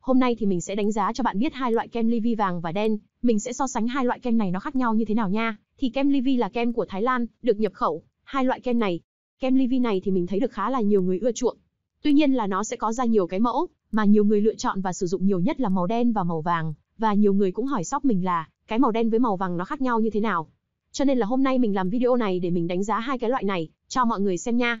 Hôm nay thì mình sẽ đánh giá cho bạn biết hai loại kem Livy vàng và đen, mình sẽ so sánh hai loại kem này nó khác nhau như thế nào nha. Thì kem Livy là kem của Thái Lan, được nhập khẩu. Hai loại kem này, kem Livy này thì mình thấy được khá là nhiều người ưa chuộng. Tuy nhiên là nó sẽ có ra nhiều cái mẫu, mà nhiều người lựa chọn và sử dụng nhiều nhất là màu đen và màu vàng, và nhiều người cũng hỏi shop mình là cái màu đen với màu vàng nó khác nhau như thế nào. Cho nên là hôm nay mình làm video này để mình đánh giá hai cái loại này cho mọi người xem nha.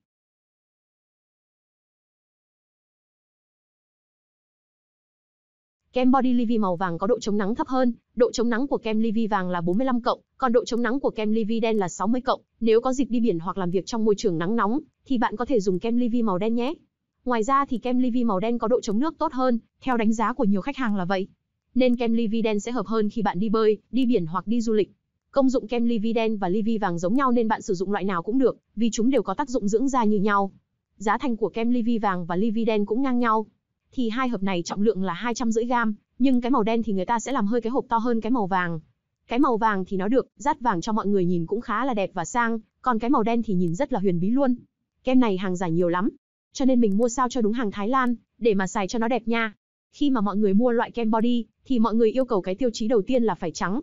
Kem Body Livy màu vàng có độ chống nắng thấp hơn, độ chống nắng của kem Livy vàng là 45 cộng, còn độ chống nắng của kem Livy đen là 60 cộng. Nếu có dịp đi biển hoặc làm việc trong môi trường nắng nóng thì bạn có thể dùng kem Livy màu đen nhé. Ngoài ra thì kem Livy màu đen có độ chống nước tốt hơn, theo đánh giá của nhiều khách hàng là vậy. Nên kem Livy đen sẽ hợp hơn khi bạn đi bơi, đi biển hoặc đi du lịch. Công dụng kem Livy đen và Livy vàng giống nhau nên bạn sử dụng loại nào cũng được, vì chúng đều có tác dụng dưỡng da như nhau. Giá thành của kem Livy vàng và Livy đen cũng ngang nhau thì hai hộp này trọng lượng là 250 gram, nhưng cái màu đen thì người ta sẽ làm hơi cái hộp to hơn cái màu vàng. Cái màu vàng thì nó được, dát vàng cho mọi người nhìn cũng khá là đẹp và sang, còn cái màu đen thì nhìn rất là huyền bí luôn. Kem này hàng giả nhiều lắm, cho nên mình mua sao cho đúng hàng Thái Lan, để mà xài cho nó đẹp nha. Khi mà mọi người mua loại kem body, thì mọi người yêu cầu cái tiêu chí đầu tiên là phải trắng.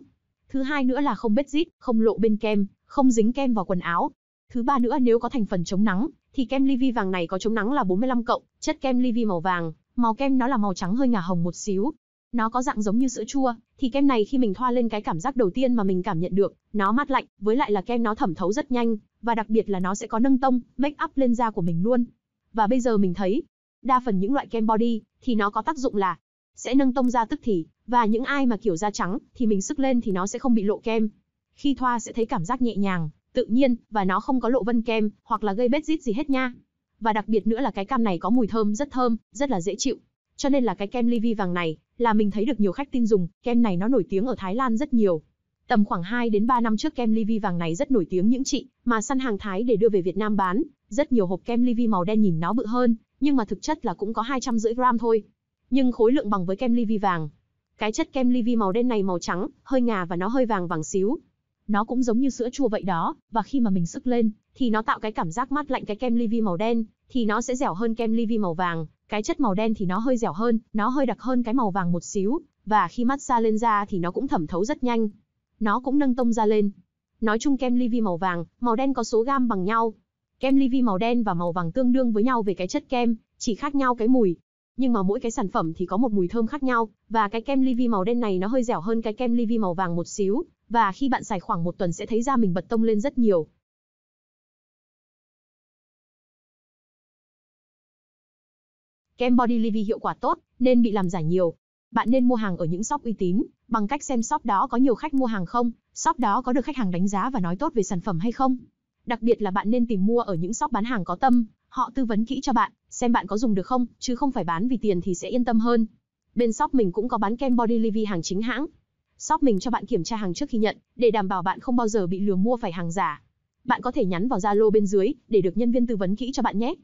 Thứ hai nữa là không bết dít, không lộ bên kem, không dính kem vào quần áo. Thứ ba nữa nếu có thành phần chống nắng, thì kem Livy vàng này có chống nắng là 45 cộng, chất kem Livy màu vàng, Màu kem nó là màu trắng hơi ngả hồng một xíu. Nó có dạng giống như sữa chua, thì kem này khi mình thoa lên cái cảm giác đầu tiên mà mình cảm nhận được, nó mát lạnh, với lại là kem nó thẩm thấu rất nhanh, và đặc biệt là nó sẽ có nâng tông, make up lên da của mình luôn. Và bây giờ mình thấy, đa phần những loại kem body thì nó có tác dụng là sẽ nâng tông da tức thì, và những ai mà kiểu da trắng thì mình sức lên thì nó sẽ không bị lộ kem. Khi thoa sẽ thấy cảm giác nhẹ nhàng, tự nhiên và nó không có lộ vân kem hoặc là gây bết rít gì hết nha và đặc biệt nữa là cái cam này có mùi thơm rất thơm, rất là dễ chịu. Cho nên là cái kem ly vi vàng này là mình thấy được nhiều khách tin dùng, kem này nó nổi tiếng ở Thái Lan rất nhiều. Tầm khoảng 2 đến 3 năm trước kem ly vi vàng này rất nổi tiếng những chị mà săn hàng Thái để đưa về Việt Nam bán, rất nhiều hộp kem ly vi màu đen nhìn nó bự hơn, nhưng mà thực chất là cũng có 250 gram thôi. Nhưng khối lượng bằng với kem ly vi vàng. Cái chất kem ly vi màu đen này màu trắng, hơi ngà và nó hơi vàng vàng xíu, nó cũng giống như sữa chua vậy đó, và khi mà mình sức lên, thì nó tạo cái cảm giác mát lạnh cái kem ly vi màu đen, thì nó sẽ dẻo hơn kem ly vi màu vàng, cái chất màu đen thì nó hơi dẻo hơn, nó hơi đặc hơn cái màu vàng một xíu, và khi mát xa lên da thì nó cũng thẩm thấu rất nhanh. Nó cũng nâng tông da lên. Nói chung kem ly vi màu vàng, màu đen có số gam bằng nhau. Kem ly vi màu đen và màu vàng tương đương với nhau về cái chất kem, chỉ khác nhau cái mùi. Nhưng mà mỗi cái sản phẩm thì có một mùi thơm khác nhau, và cái kem ly vi màu đen này nó hơi dẻo hơn cái kem ly vi màu vàng một xíu, và khi bạn xài khoảng một tuần sẽ thấy da mình bật tông lên rất nhiều. Kem Body Livy hiệu quả tốt, nên bị làm giả nhiều. Bạn nên mua hàng ở những shop uy tín, bằng cách xem shop đó có nhiều khách mua hàng không, shop đó có được khách hàng đánh giá và nói tốt về sản phẩm hay không. Đặc biệt là bạn nên tìm mua ở những shop bán hàng có tâm, họ tư vấn kỹ cho bạn, xem bạn có dùng được không, chứ không phải bán vì tiền thì sẽ yên tâm hơn. Bên shop mình cũng có bán kem Body Livy hàng chính hãng, shop mình cho bạn kiểm tra hàng trước khi nhận, để đảm bảo bạn không bao giờ bị lừa mua phải hàng giả. Bạn có thể nhắn vào Zalo bên dưới để được nhân viên tư vấn kỹ cho bạn nhé.